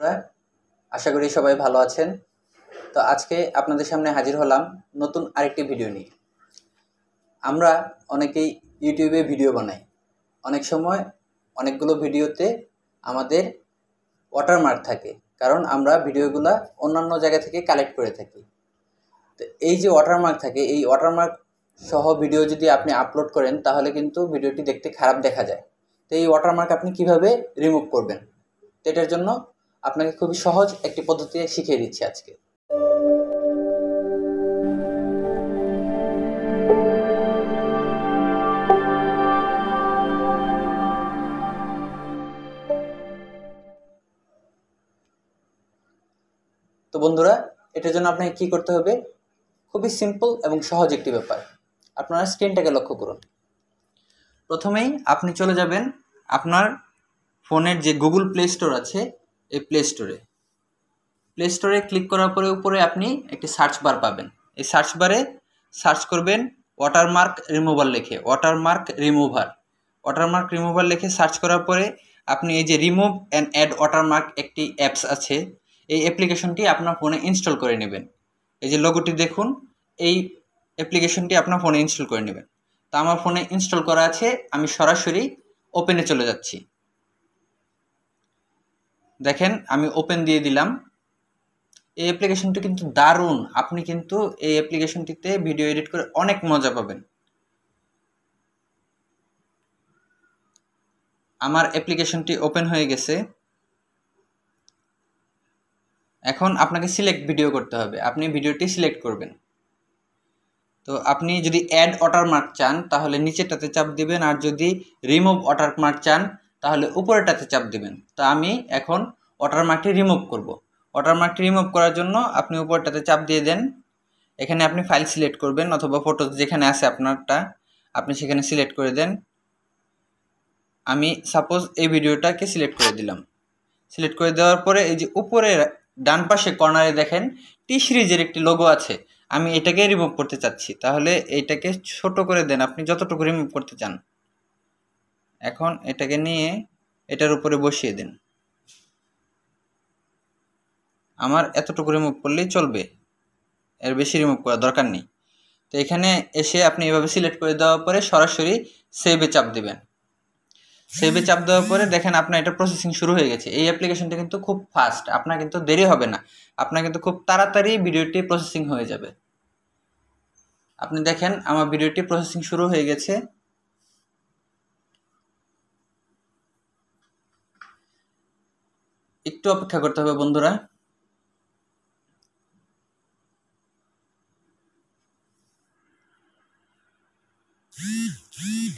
বন্ধুরা আশা করি সবাই ভালো আছেন তো আজকে আপনাদের সামনে হাজির হলাম নতুন আরেকটি ভিডিও নিয়ে আমরা অনেকেই ইউটিউবে ভিডিও বানাই অনেক সময় অনেকগুলো ভিডিওতে আমাদের ওয়াটারমার্ক থাকে কারণ আমরা ভিডিওগুলো অন্যান্য জায়গা থেকে কালেক্ট করে থাকি তো এই যে ওয়াটারমার্ক থাকে এই ওয়াটারমার্ক সহ ভিডিও যদি আপনি আপলোড করেন তাহলে কিন্তু ভিডিওটি দেখতে খারাপ দেখা যায় তো এই ওয়াটারমার্ক আপনি কিভাবে রিমুভ করবেন তো এটার জন্য আপনাকে খুবই সহজ একটি পদ্ধতি শিখিয়ে দিচ্ছি আজকে তো বন্ধুরা এটার জন্য আপনাকে কি করতে হবে খুবই সিম্পল এবং সহজ একটি ব্যাপার আপনারা স্ক্রিনটাকে লক্ষ্য করুন প্রথমেই আপনি চলে যাবেন আপনার ফোনের যে গুগল প্লে স্টোর আছে এই প্লে স্টোরে প্লে স্টোরে ক্লিক করার পরে উপরে আপনি একটি সার্চ বার পাবেন এই সার্চ বারে সার্চ করবেন ওয়াটারমার্ক রিমুভার লেখে ওয়াটারমার্ক রিমুভার ওয়াটারমার্ক রিমুভার লিখে সার্চ করার পরে আপনি এই যে রিমুভ অ্যান্ড অ্যাড ওয়াটারমার্ক একটি অ্যাপস আছে এই অ্যাপ্লিকেশনটি আপনার ফোনে ইনস্টল করে নেবেন এই যে লোগোটি দেখুন এই অ্যাপ্লিকেশনটি আপনার ফোনে ইনস্টল করে নেবেন তা আমার ফোনে ইনস্টল করা আছে আমি সরাসরি ওপেনে চলে যাচ্ছি দেখেন আমি ওপেন দিয়ে দিলাম এই অ্যাপ্লিকেশনটি কিন্তু দারুণ আপনি কিন্তু এই অ্যাপ্লিকেশনটিতে ভিডিও এডিট করে অনেক মজা পাবেন আমার অ্যাপ্লিকেশনটি ওপেন হয়ে গেছে এখন আপনাকে সিলেক্ট ভিডিও করতে হবে আপনি ভিডিওটি সিলেক্ট করবেন তো আপনি যদি অ্যাড মার্ক চান তাহলে নিচেরটাতে চাপ দিবেন আর যদি রিমুভ মার্ক চান তাহলে উপরেটাতে চাপ দিবেন তো আমি এখন ওয়াটারমার্কটি রিমুভ করব ওয়াটারমার্কটি রিমুভ করার জন্য আপনি উপরেটাতে চাপ দিয়ে দেন এখানে আপনি ফাইল সিলেক্ট করবেন অথবা ফটো যেখানে আছে আপনারটা আপনি সেখানে সিলেক্ট করে দেন আমি সাপোজ এই ভিডিওটাকে সিলেক্ট করে দিলাম সিলেক্ট করে দেওয়ার পরে এই যে উপরে ডান পাশে কর্নারে দেখেন টি সিরিজের একটি লোগো আছে আমি এটাকে রিমুভ করতে চাচ্ছি তাহলে এটাকে ছোট করে দেন আপনি যতটুকু রিমুভ করতে চান এখন এটাকে নিয়ে এটার উপরে বসিয়ে দিন আমার এতটুকু রিমুভ করলেই চলবে এর বেশি রিমুভ করার দরকার নেই তো এখানে এসে আপনি এভাবে সিলেক্ট করে দেওয়ার পরে সরাসরি সেভে চাপ দেবেন সেভে চাপ দেওয়ার পরে দেখেন আপনার এটা প্রসেসিং শুরু হয়ে গেছে এই অ্যাপ্লিকেশনটা কিন্তু খুব ফাস্ট আপনার কিন্তু দেরি হবে না আপনার কিন্তু খুব তাড়াতাড়ি ভিডিওটি প্রসেসিং হয়ে যাবে আপনি দেখেন আমার ভিডিওটি প্রসেসিং শুরু হয়ে গেছে একটু অপেক্ষা করতে হবে বন্ধুরা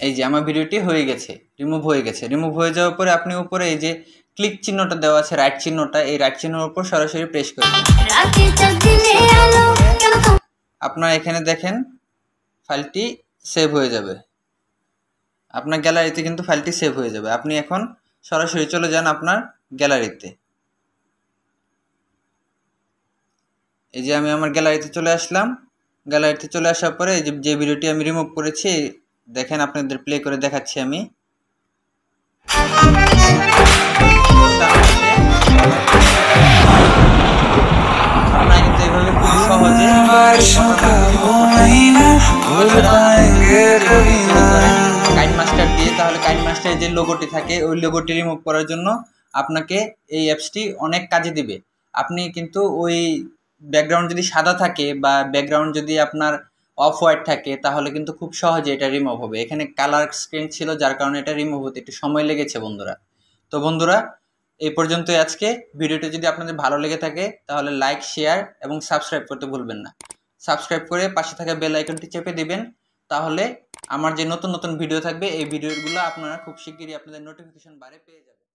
এই যে আমার ভিডিওটি হয়ে গেছে রিমুভ হয়ে গেছে রিমুভ হয়ে যাওয়ার পরে আপনি উপরে এই যে ক্লিক চিহ্নটা দেওয়া আছে রাইট চিহ্নটা এই রাইট চিহ্নের উপর সরাসরি প্রেস করে আপনার এখানে দেখেন ফাইলটি সেভ হয়ে যাবে আপনার গ্যালারিতে কিন্তু ফাইলটি সেভ হয়ে যাবে আপনি এখন সরাসরি চলে যান আপনার গ্যালারিতে এই যে আমি আমার গ্যালারিতে চলে আসলাম গ্যালারিতে চলে আসার পরে এই যে ভিডিওটি আমি রিমুভ করেছি দেখেন আপনাদের প্লে করে দেখাচ্ছি আমি কাইন দিয়ে তাহলে কাইন মাস্টারের যে লোগোটি থাকে ওই লোগোটি রিমুভ করার জন্য আপনাকে এই অ্যাপসটি অনেক কাজে দিবে আপনি কিন্তু ওই ব্যাকগ্রাউন্ড যদি সাদা থাকে বা ব্যাকগ্রাউন্ড যদি আপনার অফ হোয়াইট থাকে তাহলে কিন্তু খুব সহজে এটা রিমুভ হবে এখানে কালার স্ক্রিন ছিল যার কারণে এটা রিমুভ হতে একটু সময় লেগেছে বন্ধুরা তো বন্ধুরা এই পর্যন্তই আজকে ভিডিওটি যদি আপনাদের ভালো লেগে থাকে তাহলে লাইক শেয়ার এবং সাবস্ক্রাইব করতে ভুলবেন না সাবস্ক্রাইব করে পাশে থাকা বেল আইকনটি চেপে দিবেন তাহলে আমার যে নতুন নতুন ভিডিও থাকবে এই ভিডিওগুলো আপনারা খুব শিগগিরই আপনাদের নোটিফিকেশন বাড়ে পেয়ে যাবেন